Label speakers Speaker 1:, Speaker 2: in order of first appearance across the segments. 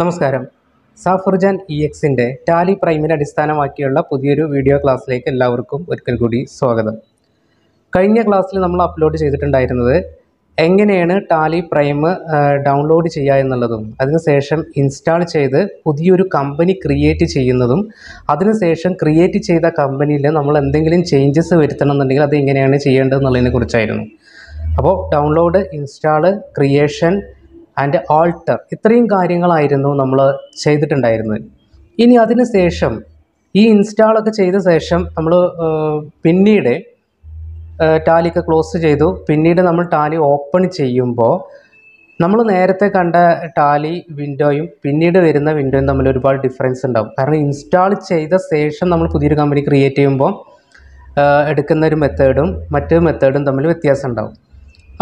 Speaker 1: നമസ്കാരം സാഫർജാൻ ഇ e എക്സിൻ്റെ ടാലി പ്രൈമിനെ അടിസ്ഥാനമാക്കിയുള്ള പുതിയൊരു വീഡിയോ ക്ലാസ്സിലേക്ക് എല്ലാവർക്കും ഒരിക്കൽ കൂടി സ്വാഗതം കഴിഞ്ഞ ക്ലാസ്സിൽ നമ്മൾ അപ്ലോഡ് ചെയ്തിട്ടുണ്ടായിരുന്നത് എങ്ങനെയാണ് ടാലി പ്രൈം ഡൗൺലോഡ് ചെയ്യുക എന്നുള്ളതും അതിനുശേഷം ഇൻസ്റ്റാൾ ചെയ്ത് പുതിയൊരു കമ്പനി ക്രിയേറ്റ് ചെയ്യുന്നതും അതിനുശേഷം ക്രിയേറ്റ് ചെയ്ത കമ്പനിയിൽ നമ്മൾ എന്തെങ്കിലും ചേഞ്ചസ് വരുത്തണം എന്നുണ്ടെങ്കിൽ അത് എങ്ങനെയാണ് ചെയ്യേണ്ടതെന്നുള്ളതിനെ കുറിച്ചായിരുന്നു അപ്പോൾ download install creation and alter ഇത്രയും കാര്യങ്ങളായിരുന്നു നമ്മൾ ചെയ്തിട്ടുണ്ടായിരുന്നത് ഇനി അതിന് ശേഷം ഈ ഇൻസ്റ്റാളൊക്കെ ചെയ്ത ശേഷം നമ്മൾ പിന്നീട് ടാലിയൊക്കെ ക്ലോസ് ചെയ്തു പിന്നീട് നമ്മൾ ടാലി ഓപ്പൺ ചെയ്യുമ്പോൾ നമ്മൾ നേരത്തെ കണ്ട ടാലി വിൻഡോയും പിന്നീട് വരുന്ന വിൻഡോയും തമ്മിൽ ഒരുപാട് ഡിഫറൻസ് ഉണ്ടാവും കാരണം ഇൻസ്റ്റാൾ ചെയ്ത ശേഷം നമ്മൾ പുതിയൊരു കമ്പനി ക്രിയേറ്റ് ചെയ്യുമ്പോൾ എടുക്കുന്ന ഒരു മെത്തേഡും മറ്റൊരു മെത്തേഡും തമ്മിൽ വ്യത്യാസം ഉണ്ടാവും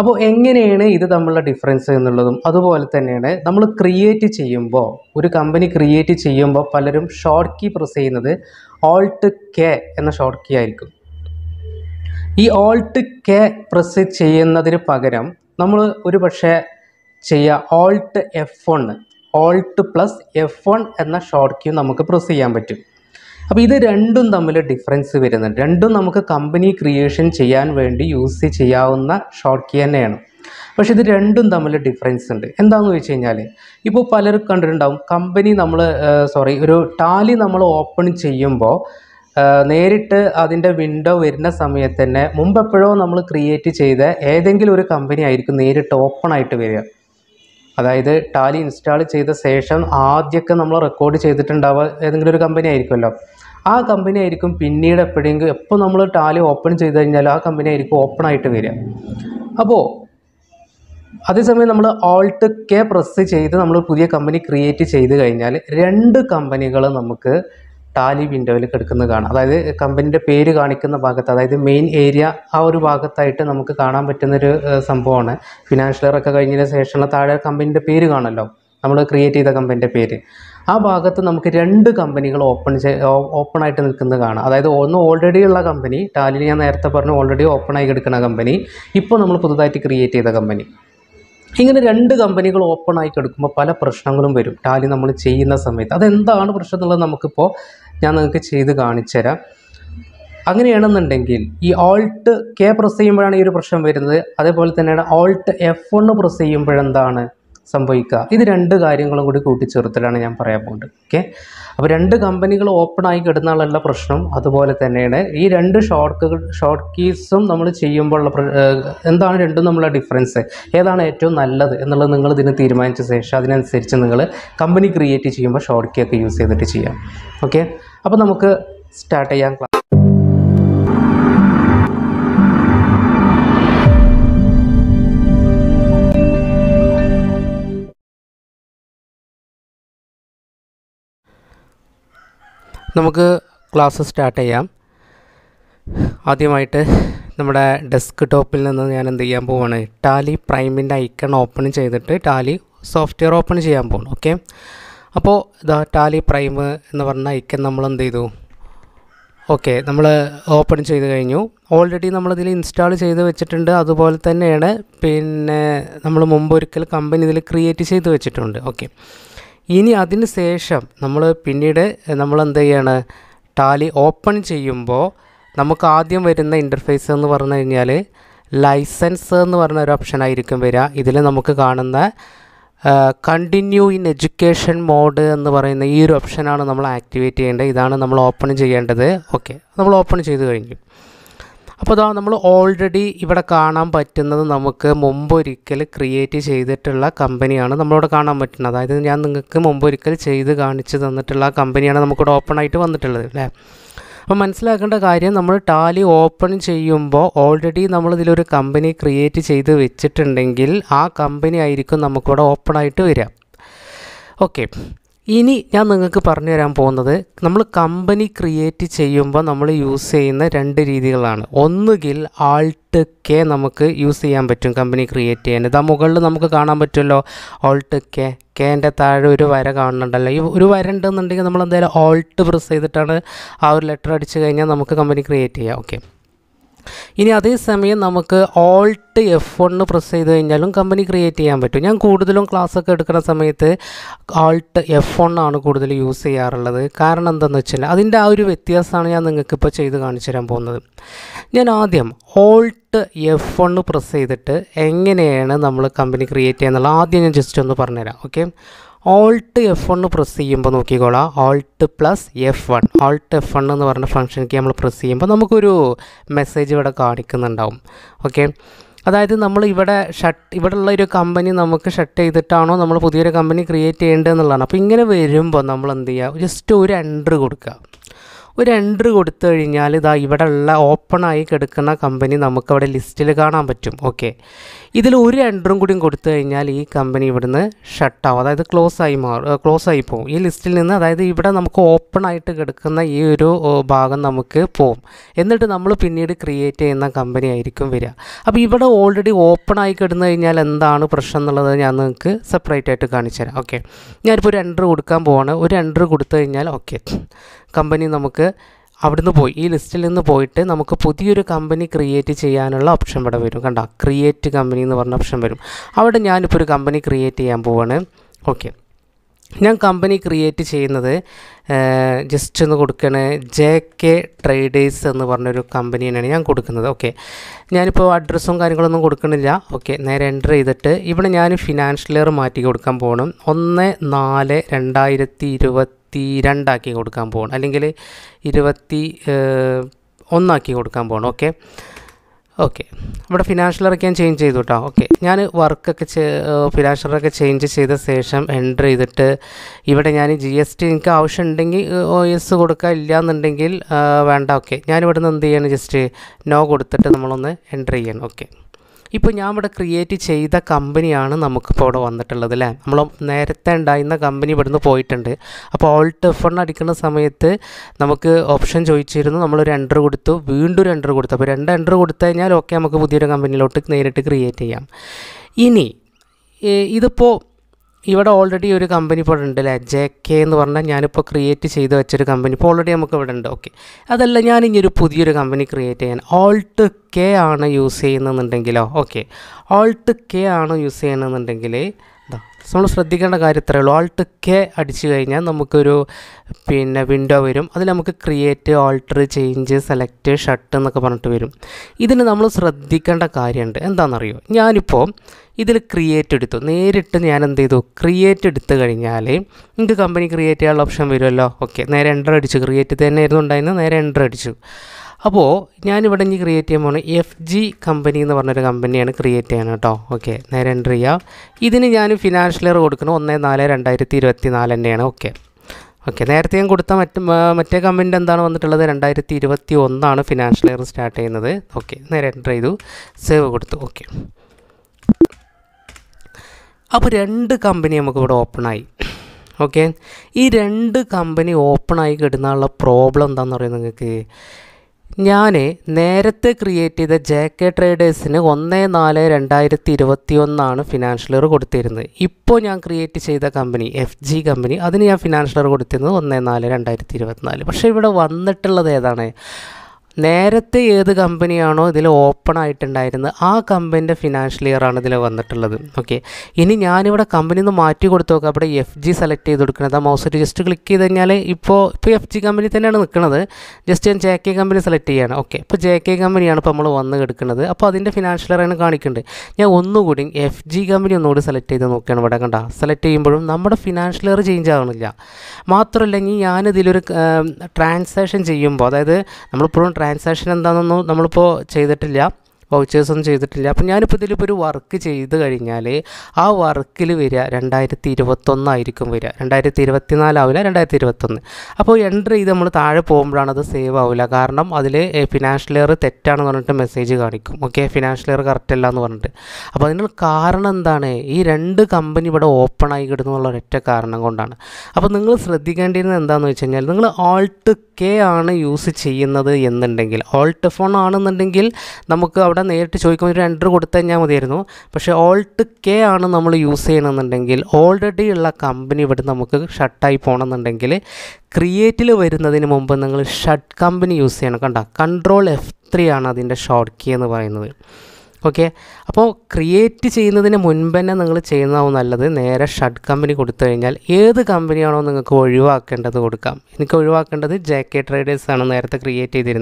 Speaker 1: അപ്പോൾ എങ്ങനെയാണ് ഇത് തമ്മിലുള്ള ഡിഫറൻസ് എന്നുള്ളതും അതുപോലെ തന്നെയാണ് നമ്മൾ ക്രിയേറ്റ് ചെയ്യുമ്പോൾ ഒരു കമ്പനി ക്രിയേറ്റ് ചെയ്യുമ്പോൾ പലരും ഷോർട്ട് കീ പ്രസ് ചെയ്യുന്നത് ഓൾട്ട് കെ എന്ന ഷോർട്ട് കീ ആയിരിക്കും ഈ ഓൾട്ട് കെ പ്രസ് ചെയ്യുന്നതിന് പകരം നമ്മൾ ഒരു പക്ഷേ ചെയ്യുക alt F one alt plus F one എന്ന ഷോർട്ട് ക്യൂ നമുക്ക് പ്രസ് ചെയ്യാൻ പറ്റും അപ്പോൾ ഇത് രണ്ടും തമ്മിൽ ഡിഫറൻസ് വരുന്നുണ്ട് രണ്ടും നമുക്ക് കമ്പനി ക്രിയേഷൻ ചെയ്യാൻ വേണ്ടി യൂസ് ചെയ്യാവുന്ന ഷോർട്ട് കീ തന്നെയാണ് പക്ഷേ ഇത് രണ്ടും തമ്മിൽ ഡിഫറൻസ് ഉണ്ട് എന്താണെന്ന് വെച്ച് കഴിഞ്ഞാൽ ഇപ്പോൾ പലരും കണ്ടിട്ടുണ്ടാവും കമ്പനി നമ്മൾ സോറി ഒരു ടാലി നമ്മൾ ഓപ്പൺ ചെയ്യുമ്പോൾ നേരിട്ട് അതിൻ്റെ വിൻഡോ വരുന്ന സമയത്ത് തന്നെ മുമ്പെപ്പോഴോ നമ്മൾ ക്രിയേറ്റ് ചെയ്ത ഏതെങ്കിലും ഒരു കമ്പനി ആയിരിക്കും നേരിട്ട് ഓപ്പൺ ആയിട്ട് വരിക അതായത് ടാലി ഇൻസ്റ്റാൾ ചെയ്ത ശേഷം ആദ്യമൊക്കെ നമ്മൾ റെക്കോർഡ് ചെയ്തിട്ടുണ്ടാവുക ഏതെങ്കിലും ഒരു കമ്പനി ആയിരിക്കുമല്ലോ ആ കമ്പനി ആയിരിക്കും പിന്നീട് എപ്പോഴെങ്കിലും എപ്പോൾ നമ്മൾ ടാലി ഓപ്പൺ ചെയ്ത് കഴിഞ്ഞാൽ ആ കമ്പനി ആയിരിക്കും ഓപ്പൺ ആയിട്ട് വരിക അപ്പോൾ അതേസമയം നമ്മൾ ഓൾട്ട് കെ പ്രസ് ചെയ്ത് നമ്മൾ പുതിയ കമ്പനി ക്രിയേറ്റ് ചെയ്ത് കഴിഞ്ഞാൽ രണ്ട് കമ്പനികൾ നമുക്ക് ടാലി വിൻഡോയിൽ കിടക്കുന്നത് കാണാം അതായത് കമ്പനിയുടെ പേര് കാണിക്കുന്ന ഭാഗത്ത് അതായത് മെയിൻ ഏരിയ ആ ഒരു ഭാഗത്തായിട്ട് നമുക്ക് കാണാൻ പറ്റുന്നൊരു സംഭവമാണ് ഫിനാൻഷ്യലറൊക്കെ കഴിഞ്ഞതിന് ശേഷമുള്ള താഴെ കമ്പനിയുടെ പേര് കാണുമല്ലോ നമ്മൾ ക്രിയേറ്റ് ചെയ്ത കമ്പനിൻ്റെ പേര് ആ ഭാഗത്ത് നമുക്ക് രണ്ട് കമ്പനികൾ ഓപ്പൺ ഓപ്പൺ ആയിട്ട് നിൽക്കുന്നത് കാണാം അതായത് ഒന്ന് ഓൾറെഡി ഉള്ള കമ്പനി ടാലിയിൽ ഞാൻ നേരത്തെ പറഞ്ഞു ഓൾറെഡി ഓപ്പൺ ആയി എടുക്കുന്ന കമ്പനി ഇപ്പോൾ നമ്മൾ പുതുതായിട്ട് ക്രിയേറ്റ് ചെയ്ത കമ്പനി ഇങ്ങനെ രണ്ട് കമ്പനികൾ ഓപ്പൺ ആയി കിടക്കുമ്പോൾ പല പ്രശ്നങ്ങളും വരും ടാലി നമ്മൾ ചെയ്യുന്ന സമയത്ത് അതെന്താണ് പ്രശ്നം എന്നുള്ളത് നമുക്കിപ്പോൾ ഞാൻ നിങ്ങൾക്ക് ചെയ്ത് കാണിച്ചു തരാം അങ്ങനെയാണെന്നുണ്ടെങ്കിൽ ഈ ഓൾട്ട് കെ പ്രസ് ചെയ്യുമ്പോഴാണ് ഈ ഒരു പ്രശ്നം വരുന്നത് അതേപോലെ തന്നെയാണ് ഓൾട്ട് എഫ് ഒന്ന് പ്രസ് ചെയ്യുമ്പോഴെന്താണ് സംഭവിക്കുക ഇത് രണ്ട് കാര്യങ്ങളും കൂടി കൂട്ടിച്ചേർത്തലാണ് ഞാൻ പറയാൻ പോകുന്നത് ഓക്കെ അപ്പോൾ രണ്ട് കമ്പനികൾ ഓപ്പൺ ആയി കിടന്നാലുള്ള പ്രശ്നം അതുപോലെ തന്നെയാണ് ഈ രണ്ട് ഷോർട്ട് ഷോർട്ട് കീസും നമ്മൾ ചെയ്യുമ്പോഴുള്ള എന്താണ് രണ്ടും നമ്മളെ ഡിഫറൻസ് ഏതാണ് ഏറ്റവും നല്ലത് എന്നുള്ളത് നിങ്ങൾ ഇതിന് തീരുമാനിച്ച ശേഷം അതിനനുസരിച്ച് നിങ്ങൾ കമ്പനി ക്രിയേറ്റ് ചെയ്യുമ്പോൾ ഷോർട്ട് കീ ഒക്കെ യൂസ് ചെയ്തിട്ട് ചെയ്യാം ഓക്കെ അപ്പോൾ നമുക്ക് സ്റ്റാർട്ട് ചെയ്യാം നമുക്ക് ക്ലാസ് സ്റ്റാർട്ട് ചെയ്യാം ആദ്യമായിട്ട് നമ്മുടെ ഡെസ്ക് ടോപ്പിൽ നിന്ന് ഞാൻ എന്ത് ചെയ്യാൻ പോവാണ് ടാലി പ്രൈമിൻ്റെ ഐക്കൺ ഓപ്പൺ ചെയ്തിട്ട് ടാലി സോഫ്റ്റ്വെയർ ഓപ്പൺ ചെയ്യാൻ പോകണം ഓക്കെ അപ്പോൾ ഇതാ ടാലി പ്രൈം എന്ന് പറഞ്ഞ ഐക്കൺ നമ്മൾ എന്ത് ചെയ്തു ഓക്കെ നമ്മൾ ഓപ്പൺ ചെയ്ത് കഴിഞ്ഞു ഓൾറെഡി നമ്മളിതിൽ ഇൻസ്റ്റാൾ ചെയ്ത് വെച്ചിട്ടുണ്ട് അതുപോലെ തന്നെയാണ് പിന്നെ നമ്മൾ മുമ്പ് ഒരിക്കൽ കമ്പനി ഇതിൽ ക്രിയേറ്റ് ചെയ്ത് വെച്ചിട്ടുണ്ട് ഓക്കെ ഇനി അതിന് ശേഷം നമ്മൾ പിന്നീട് നമ്മൾ എന്ത് ചെയ്യാണ് ടാലി ഓപ്പൺ ചെയ്യുമ്പോൾ നമുക്ക് ആദ്യം വരുന്ന ഇൻ്റർഫേസ് എന്ന് പറഞ്ഞു കഴിഞ്ഞാൽ ലൈസൻസ് എന്ന് പറഞ്ഞ ഒരു ഓപ്ഷൻ ആയിരിക്കും വരിക ഇതിൽ നമുക്ക് കാണുന്ന കണ്ടിന്യൂ ഇൻ എഡ്യൂക്കേഷൻ മോഡ് എന്ന് പറയുന്ന ഈ ഒരു ഓപ്ഷനാണ് നമ്മൾ ആക്ടിവേറ്റ് ചെയ്യേണ്ടത് ഇതാണ് നമ്മൾ ഓപ്പൺ ചെയ്യേണ്ടത് ഓക്കെ നമ്മൾ ഓപ്പൺ ചെയ്ത് കഴിഞ്ഞു അപ്പോൾ അതാ നമ്മൾ ഓൾറെഡി ഇവിടെ കാണാൻ പറ്റുന്നത് നമുക്ക് മുമ്പൊരിക്കൽ ക്രിയേറ്റ് ചെയ്തിട്ടുള്ള കമ്പനിയാണ് നമ്മളോട് കാണാൻ പറ്റുന്നത് അതായത് ഞാൻ നിങ്ങൾക്ക് മുമ്പൊരിക്കൽ ചെയ്ത് കാണിച്ച് തന്നിട്ടുള്ള കമ്പനിയാണ് നമുക്കിവിടെ ഓപ്പൺ ആയിട്ട് വന്നിട്ടുള്ളത് അല്ലേ അപ്പോൾ മനസ്സിലാക്കേണ്ട കാര്യം നമ്മൾ ടാലി ഓപ്പൺ ചെയ്യുമ്പോൾ ഓൾറെഡി നമ്മൾ ഇതിലൊരു കമ്പനി ക്രിയേറ്റ് ചെയ്ത് വെച്ചിട്ടുണ്ടെങ്കിൽ ആ കമ്പനി ആയിരിക്കും നമുക്കിവിടെ ഓപ്പൺ ആയിട്ട് വരിക ഓക്കെ ഇനി ഞാൻ നിങ്ങൾക്ക് പറഞ്ഞു തരാൻ പോകുന്നത് നമ്മൾ കമ്പനി ക്രിയേറ്റ് ചെയ്യുമ്പോൾ നമ്മൾ യൂസ് ചെയ്യുന്ന രണ്ട് രീതികളാണ് ഒന്നുകിൽ ആൾട്ട് കെ നമുക്ക് യൂസ് ചെയ്യാൻ പറ്റും കമ്പനി ക്രിയേറ്റ് ചെയ്യാൻ ഇതാ മുകളിൽ നമുക്ക് കാണാൻ പറ്റുമല്ലോ ആൾട്ട് കെ കേൻ്റെ താഴെ ഒരു വര കാണുന്നുണ്ടല്ലോ ഈ ഒരു വര ഉണ്ടെന്നുണ്ടെങ്കിൽ നമ്മൾ എന്തായാലും ഓൾട്ട് പ്രസ് ചെയ്തിട്ടാണ് ആ ഒരു ലെറ്റർ അടിച്ചു കഴിഞ്ഞാൽ നമുക്ക് കമ്പനി ക്രിയേറ്റ് ചെയ്യാം ഓക്കെ ഇനി അതേസമയം നമുക്ക് ഓൾട്ട് എഫ് വണ് പ്രസ് ചെയ്ത് കഴിഞ്ഞാലും കമ്പനി ക്രിയേറ്റ് ചെയ്യാൻ പറ്റും ഞാൻ കൂടുതലും ക്ലാസ് ഒക്കെ എടുക്കുന്ന സമയത്ത് ഓൾട്ട് എഫ് വണ്ണാണ് കൂടുതൽ യൂസ് ചെയ്യാറുള്ളത് കാരണം എന്താണെന്ന് വെച്ചാൽ അതിൻ്റെ ആ ഒരു വ്യത്യാസമാണ് ഞാൻ നിങ്ങൾക്ക് ഇപ്പോൾ ചെയ്ത് കാണിച്ചു തരാൻ പോകുന്നത് ഞാൻ ആദ്യം ഓൾട്ട് എഫ് വണ് പ്രസ് ചെയ്തിട്ട് എങ്ങനെയാണ് നമ്മൾ കമ്പനി ക്രിയേറ്റ് ചെയ്യുന്നത് ആദ്യം ഞാൻ ജസ്റ്റ് ഒന്ന് പറഞ്ഞുതരാം okay alt F one press ചെയ്യുമ്പോൾ നോക്കിക്കോളാം alt plus F one alt F one എന്ന് പറഞ്ഞ ഫംഗ്ഷനിലേക്ക് നമ്മൾ പ്രസ് ചെയ്യുമ്പോൾ നമുക്കൊരു മെസ്സേജ് ഇവിടെ കാണിക്കുന്നുണ്ടാവും ഓക്കെ അതായത് നമ്മൾ ഇവിടെ ഷട്ട് ഇവിടെയുള്ള ഒരു കമ്പനി നമുക്ക് ഷട്ട് ചെയ്തിട്ടാണോ നമ്മൾ പുതിയൊരു കമ്പനി ക്രിയേറ്റ് ചെയ്യേണ്ടതെന്നുള്ളതാണ് അപ്പോൾ ഇങ്ങനെ വരുമ്പോൾ നമ്മൾ എന്ത് ചെയ്യുക ജസ്റ്റ് ഒരു എൻട്രി കൊടുക്കുക ഒരു എൻട്രി കൊടുത്തു കഴിഞ്ഞാൽ ഇതാ ഇവിടെ ഉള്ള ഓപ്പണായി കിടക്കുന്ന കമ്പനി നമുക്കവിടെ ലിസ്റ്റിൽ കാണാൻ പറ്റും ഓക്കെ ഇതിൽ ഒരു എൻട്രും കൂടിയും കൊടുത്തു കഴിഞ്ഞാൽ ഈ കമ്പനി ഇവിടുന്ന് ഷട്ടാവും അതായത് ക്ലോസ് ആയി മാറും ക്ലോസ് ആയി പോകും ഈ ലിസ്റ്റിൽ നിന്ന് അതായത് ഇവിടെ നമുക്ക് ഓപ്പൺ ആയിട്ട് കിടക്കുന്ന ഈ ഒരു ഭാഗം നമുക്ക് പോകും എന്നിട്ട് നമ്മൾ പിന്നീട് ക്രിയേറ്റ് ചെയ്യുന്ന കമ്പനി ആയിരിക്കും വരിക അപ്പോൾ ഇവിടെ ഓൾറെഡി ഓപ്പൺ ആയി കിടന്നു കഴിഞ്ഞാൽ എന്താണ് പ്രശ്നം എന്നുള്ളത് ഞാൻ നിങ്ങൾക്ക് സെപ്പറേറ്റ് ആയിട്ട് കാണിച്ചു തരാം ഓക്കെ ഞാനിപ്പോൾ ഒരു എൻട്രി കൊടുക്കാൻ പോവാണ് ഒരു എൻട്രി കൊടുത്തു കഴിഞ്ഞാൽ ഓക്കെ കമ്പനി നമുക്ക് അവിടുന്ന് പോയി ഈ ലിസ്റ്റിൽ നിന്ന് പോയിട്ട് നമുക്ക് പുതിയൊരു കമ്പനി ക്രിയേറ്റ് ചെയ്യാനുള്ള ഓപ്ഷൻ ഇവിടെ വരും കണ്ട ക്രിയേറ്റ് കമ്പനി എന്ന് പറഞ്ഞ ഓപ്ഷൻ വരും അവിടെ ഞാനിപ്പോൾ ഒരു കമ്പനി ക്രിയേറ്റ് ചെയ്യാൻ പോവാണ് ഓക്കെ ഞാൻ കമ്പനി ക്രിയേറ്റ് ചെയ്യുന്നത് ജസ്റ്റ് ഒന്ന് കൊടുക്കണേ ജെ കെ ട്രേഡേഴ്സ് എന്ന് പറഞ്ഞൊരു കമ്പനിയാണ് ഞാൻ കൊടുക്കുന്നത് ഓക്കെ ഞാനിപ്പോൾ അഡ്രസ്സും കാര്യങ്ങളൊന്നും കൊടുക്കണില്ല ഓക്കെ നേരെ എൻ്റർ ചെയ്തിട്ട് ഇവിടെ ഞാൻ ഫിനാൻഷ്യൽ ഇയർ മാറ്റി കൊടുക്കാൻ പോകണം ഒന്ന് നാല് രണ്ടായിരത്തി ഇരുപത്തി ഇരുപത്തി രണ്ടാക്കി കൊടുക്കാൻ പോകണം അല്ലെങ്കിൽ ഇരുപത്തി ഒന്നാക്കി കൊടുക്കാൻ പോകണം ഓക്കെ ഓക്കെ ഇവിടെ ഫിനാൻഷ്യലറൊക്കെ ഞാൻ ചേഞ്ച് ചെയ്തു കേട്ടോ ഓക്കെ ഞാൻ വർക്കൊക്കെ ഫിനാൻഷ്യലറൊക്കെ ചേഞ്ച് ചെയ്ത ശേഷം എൻ്റർ ചെയ്തിട്ട് ഇവിടെ ഞാൻ ജി എസ് ടി എനിക്ക് ആവശ്യമുണ്ടെങ്കിൽ ഒ എസ് കൊടുക്കുക ഇല്ല എന്നുണ്ടെങ്കിൽ വേണ്ട ഓക്കെ ഞാൻ നിന്ന് എന്ത് ചെയ്യണം ജസ്റ്റ് നോ കൊടുത്തിട്ട് നമ്മളൊന്ന് എൻ്റർ ചെയ്യണം ഓക്കെ ഇപ്പോൾ ഞാൻ ഇവിടെ ക്രിയേറ്റ് ചെയ്ത കമ്പനിയാണ് നമുക്കിപ്പോൾ ഇവിടെ വന്നിട്ടുള്ളത് അല്ലേ നമ്മൾ നേരത്തെ ഉണ്ടായിരുന്ന കമ്പനി ഇവിടുന്ന് പോയിട്ടുണ്ട് അപ്പോൾ ഓൾട്ട് എഫ് എണ്ണം അടിക്കുന്ന സമയത്ത് നമുക്ക് ഓപ്ഷൻ ചോദിച്ചിരുന്നു നമ്മൾ ഒരു എൻ്റർ കൊടുത്തു വീണ്ടും ഒരു എൻ്റർ കൊടുത്തു അപ്പോൾ രണ്ട് എൻ്റർ കൊടുത്തു കഴിഞ്ഞാൽ ഓക്കെ നമുക്ക് പുതിയൊരു കമ്പനിയിലോട്ട് നേരിട്ട് ക്രിയേറ്റ് ചെയ്യാം ഇനി ഇതിപ്പോൾ ഇവിടെ ഓൾറെഡി ഒരു കമ്പനി ഇപ്പോൾ ഉണ്ട് അല്ലേ ജെ കെ എന്ന് പറഞ്ഞാൽ ഞാനിപ്പോൾ ക്രിയേറ്റ് ചെയ്ത് വെച്ചൊരു കമ്പനി ഇപ്പോൾ ഓൾറെഡി നമുക്ക് ഇവിടെ ഉണ്ട് ഓക്കെ അതല്ല ഞാൻ ഇനി ഒരു പുതിയൊരു കമ്പനി ക്രിയേറ്റ് ചെയ്യാൻ ഓൾട്ട് കെ ആണ് യൂസ് ചെയ്യുന്നതെന്നുണ്ടെങ്കിലോ ഓക്കെ ഓൾട്ട് കെ ആണ് യൂസ് ചെയ്യുന്നതെന്നുണ്ടെങ്കിൽ നമ്മൾ ശ്രദ്ധിക്കേണ്ട കാര്യം ഇത്രയേ ഉള്ളൂ ആൾട്ട് കെ അടിച്ചു കഴിഞ്ഞാൽ നമുക്കൊരു പിന്നെ വിൻഡോ വരും അതിൽ നമുക്ക് create alter change select shut എന്നൊക്കെ പറഞ്ഞിട്ട് വരും ഇതിന് നമ്മൾ ശ്രദ്ധിക്കേണ്ട കാര്യമുണ്ട് എന്താണെന്നറിയോ ഞാനിപ്പോൾ ഇതിൽ ക്രിയേറ്റ് എടുത്തു നേരിട്ട് ഞാൻ എന്ത് ചെയ്തു ക്രിയേറ്റ് എടുത്തു കഴിഞ്ഞാൽ നിങ്ങൾക്ക് കമ്പനി ക്രിയേറ്റ് ചെയ്യാനുള്ള ഓപ്ഷൻ വരുമല്ലോ ഓക്കെ നേരെ എൻ്റർ അടിച്ചു ക്രിയേറ്റ് ആയിരുന്നു ഉണ്ടായിരുന്നു നേരെ എൻ്റർ അടിച്ചു അപ്പോൾ ഞാനിവിടെ ഇനി ക്രിയേറ്റ് ചെയ്യാൻ പോകുന്നത് എഫ് ജി കമ്പനി എന്ന് പറഞ്ഞൊരു കമ്പനിയാണ് ക്രിയേറ്റ് ചെയ്യാൻ കേട്ടോ ഓക്കെ നേരെ എൻ്റർ ചെയ്യുക ഇതിന് ഞാൻ ഫിനാൻഷ്യൽ ഇയർ കൊടുക്കണം ഒന്ന് നാല് രണ്ടായിരത്തി ഇരുപത്തി നാല് തന്നെയാണ് ഓക്കെ ഓക്കെ നേരത്തെ ഞാൻ കൊടുത്ത മറ്റ് മറ്റേ കമ്പനിൻ്റെ എന്താണ് വന്നിട്ടുള്ളത് രണ്ടായിരത്തി ഇരുപത്തി ഒന്നാണ് ഫിനാൻഷ്യൽ ഇയർ സ്റ്റാർട്ട് ചെയ്യുന്നത് ഓക്കെ നേരെ എൻ്റർ ചെയ്തു സേവ് കൊടുത്തു ഓക്കെ അപ്പോൾ രണ്ട് കമ്പനി നമുക്കിവിടെ ഓപ്പണായി ഓക്കെ ഈ രണ്ട് കമ്പനി ഓപ്പണായി കിട്ടുന്നതിനുള്ള പ്രോബ്ലം എന്താണെന്ന് പറയുന്നത് നിങ്ങൾക്ക് ഞാൻ നേരത്തെ ക്രിയേറ്റ് ചെയ്ത ജെ കെ ട്രേഡേഴ്സിന് ഒന്ന് നാല് രണ്ടായിരത്തി ഇരുപത്തി ഒന്നാണ് ഫിനാൻഷ്യലർ കൊടുത്തിരുന്നത് ഇപ്പോൾ ഞാൻ ക്രിയേറ്റ് ചെയ്ത കമ്പനി എഫ് ജി കമ്പനി അതിന് ഞാൻ ഫിനാൻഷ്യലർ കൊടുത്തിരുന്നത് ഒന്ന് നാല് രണ്ടായിരത്തി ഇരുപത്തിനാല് പക്ഷേ ഇവിടെ വന്നിട്ടുള്ളത് ഏതാണ് നേരത്തെ ഏത് കമ്പനിയാണോ ഇതിൽ ഓപ്പൺ ആയിട്ടുണ്ടായിരുന്നത് ആ കമ്പനിൻ്റെ ഫിനാൻഷ്യൽ ഇയർ ആണ് ഇതിൽ വന്നിട്ടുള്ളത് ഓക്കെ ഇനി ഞാനിവിടെ കമ്പനി ഒന്ന് മാറ്റി കൊടുത്തു നോക്കാം അവിടെ എഫ് ജി സെലക്ട് ചെയ്ത് കൊടുക്കുന്നത് ആ മൗസ് ജസ്റ്റ് ക്ലിക്ക് ചെയ്ത് കഴിഞ്ഞാൽ ഇപ്പോൾ ഇപ്പോൾ എഫ് ജി കമ്പനി തന്നെയാണ് നിൽക്കുന്നത് ജസ്റ്റ് ഞാൻ ജെ കെ കമ്പനി സെലക്ട് ചെയ്യുകയാണ് ഓക്കെ ഇപ്പോൾ ജെ കെ കമ്പനിയാണ് ഇപ്പോൾ നമ്മൾ വന്ന് കിടക്കുന്നത് അപ്പോൾ അതിൻ്റെ ഫിനാൻഷ്യൽ ഇയറാണ് കാണിക്കുന്നുണ്ട് ഞാൻ ഒന്നുകൂടി എഫ് ജി കമ്പനി ഒന്നുകൂടി സെലക്ട് ചെയ്ത് നോക്കുകയാണ് ഇവിടെ കണ്ട സെലക്ട് ചെയ്യുമ്പോഴും നമ്മുടെ ഫിനാൻഷ്യൽ ഇയർ ചേഞ്ച് ആവുന്നില്ല മാത്രമല്ല ഇനി ഞാനിതിലൊരു ട്രാൻസാക്ഷൻ ചെയ്യുമ്പോൾ അതായത് നമ്മളിപ്പോഴും ട്രാൻസാക്ഷൻ എന്താണെന്നൊന്നും നമ്മളിപ്പോൾ ചെയ്തിട്ടില്ല വൗച്ചേഴ്സൊന്നും ചെയ്തിട്ടില്ല അപ്പം ഞാനിപ്പോൾ ഇതിലിപ്പോൾ ഒരു വർക്ക് ചെയ്ത് കഴിഞ്ഞാൽ ആ വർക്കിൽ വരിക രണ്ടായിരത്തി ഇരുപത്തൊന്നായിരിക്കും വരിക രണ്ടായിരത്തി ഇരുപത്തി നാലാവില്ല രണ്ടായിരത്തി ഇരുപത്തൊന്ന് അപ്പോൾ എൻ്റർ ചെയ്ത് നമ്മൾ താഴെ പോകുമ്പോഴാണ് അത് സേവ് ആവില്ല കാരണം അതിൽ ഫിനാൻഷ്യൽ ഇയർ തെറ്റാണെന്ന് പറഞ്ഞിട്ട് മെസ്സേജ് കാണിക്കും ഓക്കെ ഫിനാൻഷ്യൽ ഇയർ കറക്റ്റ് അല്ല എന്ന് പറഞ്ഞിട്ട് അപ്പോൾ അതിനുള്ള കാരണം എന്താണ് ഈ രണ്ട് കമ്പനി ഇവിടെ ഓപ്പൺ ആയി കിടന്നുള്ള ഒരൊറ്റ കാരണം കൊണ്ടാണ് അപ്പോൾ നിങ്ങൾ ശ്രദ്ധിക്കേണ്ടിയിരുന്നത് എന്താണെന്ന് വെച്ച് കഴിഞ്ഞാൽ നിങ്ങൾ ആൾട്ട് കെ ആണ് യൂസ് ചെയ്യുന്നത് എന്നുണ്ടെങ്കിൽ ഓൾട്ട് ഫോൺ ആണെന്നുണ്ടെങ്കിൽ നമുക്ക് അവിടെ നേരിട്ട് ചോദിക്കുമ്പോൾ ഒരു എൻട്രി കൊടുത്തു കഴിഞ്ഞാൽ മതിയായിരുന്നു പക്ഷേ ഓൾട്ട് കെ ആണ് നമ്മൾ യൂസ് ചെയ്യണമെന്നുണ്ടെങ്കിൽ ഓൾറെഡി ഉള്ള കമ്പനി ഇവിടെ നമുക്ക് ഷട്ടായി പോകണമെന്നുണ്ടെങ്കിൽ ക്രിയേറ്റിൽ വരുന്നതിന് മുമ്പ് നിങ്ങൾ ഷട്ട് കമ്പനി യൂസ് ചെയ്യണം കണ്ട കൺട്രോൾ എഫ് ത്രീ ആണ് അതിൻ്റെ ഷോർട്ട് കീ എന്ന് പറയുന്നത് ഓക്കെ അപ്പോൾ ക്രിയേറ്റ് ചെയ്യുന്നതിന് മുൻപ് തന്നെ നിങ്ങൾ ചെയ്യുന്നതാവും നല്ലത് നേരെ ഷഡ് കമ്പനി കൊടുത്തു കഴിഞ്ഞാൽ ഏത് കമ്പനിയാണോ നിങ്ങൾക്ക് ഒഴിവാക്കേണ്ടത് കൊടുക്കാം എനിക്ക് ഒഴിവാക്കേണ്ടത് ജെ കെ ട്രേഡേഴ്സ് ആണ് നേരത്തെ ക്രിയേറ്റ് ചെയ്തിരുന്നത്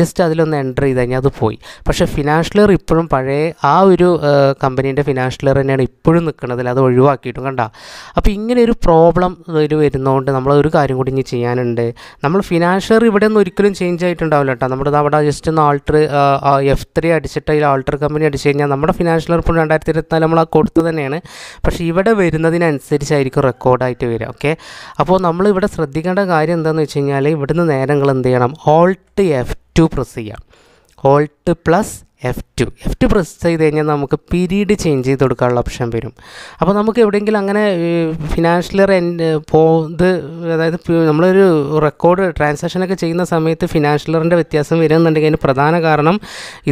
Speaker 1: ജസ്റ്റ് അതിലൊന്ന് എൻ്റർ ചെയ്ത് കഴിഞ്ഞാൽ അത് പോയി പക്ഷേ ഫിനാൻഷ്യലർ ഇപ്പോഴും പഴയ ആ ഒരു കമ്പനീൻ്റെ ഫിനാൻഷ്യലർ തന്നെയാണ് ഇപ്പോഴും നിൽക്കുന്നതിൽ അത് ഒഴിവാക്കിയിട്ടും കണ്ട അപ്പോൾ ഇങ്ങനെ ഒരു പ്രോബ്ലം ഇതിൽ വരുന്നതുകൊണ്ട് നമ്മൾ ഒരു കാര്യം കൂടി ഇനി ചെയ്യാനുണ്ട് നമ്മൾ ഫിനാൻഷ്യർ ഇവിടെ ഒരിക്കലും ചേഞ്ച് ആയിട്ടുണ്ടാവില്ല കേട്ടോ നമ്മുടെ അവിടെ ജസ്റ്റ് ഒന്ന് ആൾട്ടർ എഫ് ത്രീ അടിച്ചിട്ട് അതിൽ ആൾട്ടർ ഒരു കമ്പനി അടിച്ചു കഴിഞ്ഞാൽ നമ്മുടെ ഫിനാൻഷ്യൽ റിപ്പോർട്ട് രണ്ടായിരത്തി ഇരുപത്തിനാല് നമ്മൾ ആ കൊടുത്തു തന്നെയാണ് പക്ഷേ ഇവിടെ വരുന്നതിനനുസരിച്ചായിരിക്കും റെക്കോർഡായിട്ട് വരിക ഓക്കെ അപ്പോൾ നമ്മൾ ഇവിടെ ശ്രദ്ധിക്കേണ്ട കാര്യം എന്താണെന്ന് വെച്ച് കഴിഞ്ഞാൽ ഇവിടുന്ന് നേരങ്ങൾ എന്ത് ചെയ്യണം ഓൾട്ട് എഫ് ടു പ്രസ് ചെയ്യാം alt plus F two F two press ചെയ്ത് കഴിഞ്ഞാൽ നമുക്ക് പീരീഡ് ചേഞ്ച് ചെയ്ത് കൊടുക്കാനുള്ള ഓപ്ഷൻ വരും അപ്പോൾ നമുക്ക് എവിടെയെങ്കിലും അങ്ങനെ ഫിനാൻഷ്യൽ എൻ പോത് അതായത് നമ്മളൊരു റെക്കോർഡ് ട്രാൻസാക്ഷനൊക്കെ ചെയ്യുന്ന സമയത്ത് ഫിനാൻഷ്യലറിൻ്റെ വ്യത്യാസം വരുന്നുണ്ടെങ്കിൽ അതിന് പ്രധാന കാരണം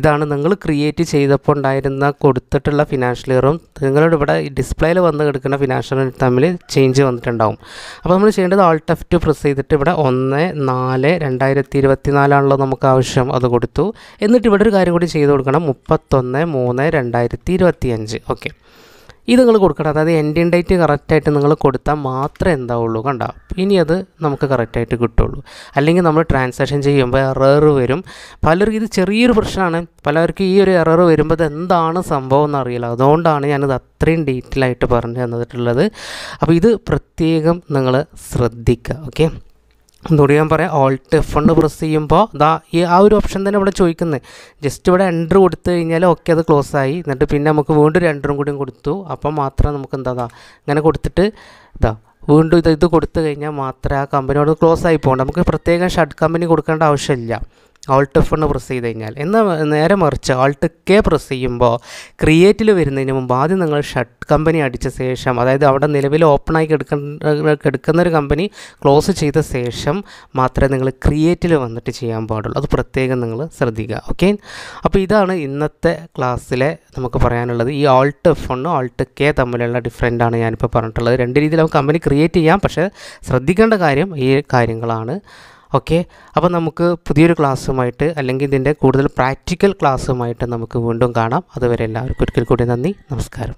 Speaker 1: ഇതാണ് നിങ്ങൾ ക്രിയേറ്റ് ചെയ്തപ്പോൾ ഉണ്ടായിരുന്ന കൊടുത്തിട്ടുള്ള ഫിനാൻഷ്യലറും നിങ്ങളുടെ ഇവിടെ ഡിസ്പ്ലേയിൽ വന്ന് കിടക്കുന്ന ഫിനാൻഷ്യലറും തമ്മിൽ ചേഞ്ച് വന്നിട്ടുണ്ടാവും അപ്പോൾ നമ്മൾ ചെയ്യേണ്ടത് ആൾട്ട് എഫ് ടു പ്രസ് ചെയ്തിട്ട് ഇവിടെ ഒന്ന് നാല് രണ്ടായിരത്തി ഇരുപത്തി നാലാണല്ലോ നമുക്ക് ആവശ്യം അത് കൊടുത്തു എന്നിട്ട് ഇവിടെ ഒരു കാര്യം കൂടി ചെയ്തു കൊടുക്കണം മുപ്പത്തൊന്ന് മൂന്ന് രണ്ടായിരത്തി ഇരുപത്തി അഞ്ച് ഓക്കെ ഇത് നിങ്ങൾ കൊടുക്കണം അതായത് എൻഡിങ് ഡേറ്റ് കറക്റ്റായിട്ട് നിങ്ങൾ കൊടുത്താൽ മാത്രമേ എന്താവുള്ളൂ കണ്ട ഇനി അത് നമുക്ക് കറക്റ്റായിട്ട് കിട്ടുള്ളൂ അല്ലെങ്കിൽ നമ്മൾ ട്രാൻസാക്ഷൻ ചെയ്യുമ്പോൾ എറർ വരും പലർക്കും ഇത് ചെറിയൊരു പ്രശ്നമാണ് പലർക്കും ഈ ഒരു എറർ വരുമ്പോൾ എന്താണ് സംഭവം എന്നറിയില്ല അതുകൊണ്ടാണ് ഞാനിത് അത്രയും ഡീറ്റെയിൽ ആയിട്ട് പറഞ്ഞു തന്നിട്ടുള്ളത് അപ്പോൾ ഇത് പ്രത്യേകം നിങ്ങൾ ശ്രദ്ധിക്കുക ഓക്കെ ഒന്നുകൂടി ഞാൻ പറയാം ഓൾട്ട് എഫ് കൊണ്ട് പ്രസ് ചെയ്യുമ്പോൾ ദാ ഈ ആ ഒരു ഓപ്ഷൻ തന്നെ ഇവിടെ ചോദിക്കുന്നത് ജസ്റ്റ് ഇവിടെ എൻ്റർ കൊടുത്തു കഴിഞ്ഞാൽ ഓക്കെ അത് ക്ലോസ് ആയി എന്നിട്ട് പിന്നെ നമുക്ക് വീണ്ടും ഒരു എൻ്ററും കൂടിയും കൊടുത്തു അപ്പം മാത്രം നമുക്ക് എന്താ ഇങ്ങനെ കൊടുത്തിട്ട് ഇതാ വീണ്ടും ഇത് ഇത് കൊടുത്തു കഴിഞ്ഞാൽ മാത്രമേ ആ കമ്പനിയോട് ക്ലോസ് ആയി പോകണ്ട നമുക്ക് പ്രത്യേകം ഷർട്ട് കമ്പനി കൊടുക്കേണ്ട ആവശ്യമില്ല ഓൾട്ട് എഫ് ഒന്ന് പ്രസ് ചെയ്ത് കഴിഞ്ഞാൽ എന്നാൽ നേരെ മറിച്ച് ഓൾട്ട് കെ പ്രസ് ചെയ്യുമ്പോൾ ക്രിയേറ്റിൽ വരുന്നതിന് മുമ്പ് ആദ്യം നിങ്ങൾ ഷട്ട് കമ്പനി അടിച്ച ശേഷം അതായത് അവിടെ നിലവിൽ ഓപ്പൺ ആയി കിടക്കുന്ന ഒരു കമ്പനി ക്ലോസ് ചെയ്ത ശേഷം മാത്രമേ നിങ്ങൾ ക്രിയേറ്റിൽ വന്നിട്ട് ചെയ്യാൻ പാടുള്ളൂ അത് പ്രത്യേകം നിങ്ങൾ ശ്രദ്ധിക്കുക ഓക്കെ അപ്പോൾ ഇതാണ് ഇന്നത്തെ ക്ലാസ്സിലെ നമുക്ക് പറയാനുള്ളത് ഈ ഓൾട്ട് എഫ് ഒന്ന് ഓൾട്ട് കെ തമ്മിലുള്ള ഡിഫറൻ്റ് ആണ് ഞാനിപ്പോൾ പറഞ്ഞിട്ടുള്ളത് രണ്ട് രീതിയിൽ നമുക്ക് കമ്പനി ക്രിയേറ്റ് ചെയ്യാം പക്ഷേ ശ്രദ്ധിക്കേണ്ട കാര്യം ഈ കാര്യങ്ങളാണ് ഓക്കെ അപ്പോൾ നമുക്ക് പുതിയൊരു ക്ലാസ്സുമായിട്ട് അല്ലെങ്കിൽ ഇതിൻ്റെ കൂടുതൽ പ്രാക്ടിക്കൽ ക്ലാസ്സുമായിട്ട് നമുക്ക് വീണ്ടും കാണാം അതുവരെ എല്ലാവർക്കും ഒരിക്കൽ കൂടി നന്ദി നമസ്കാരം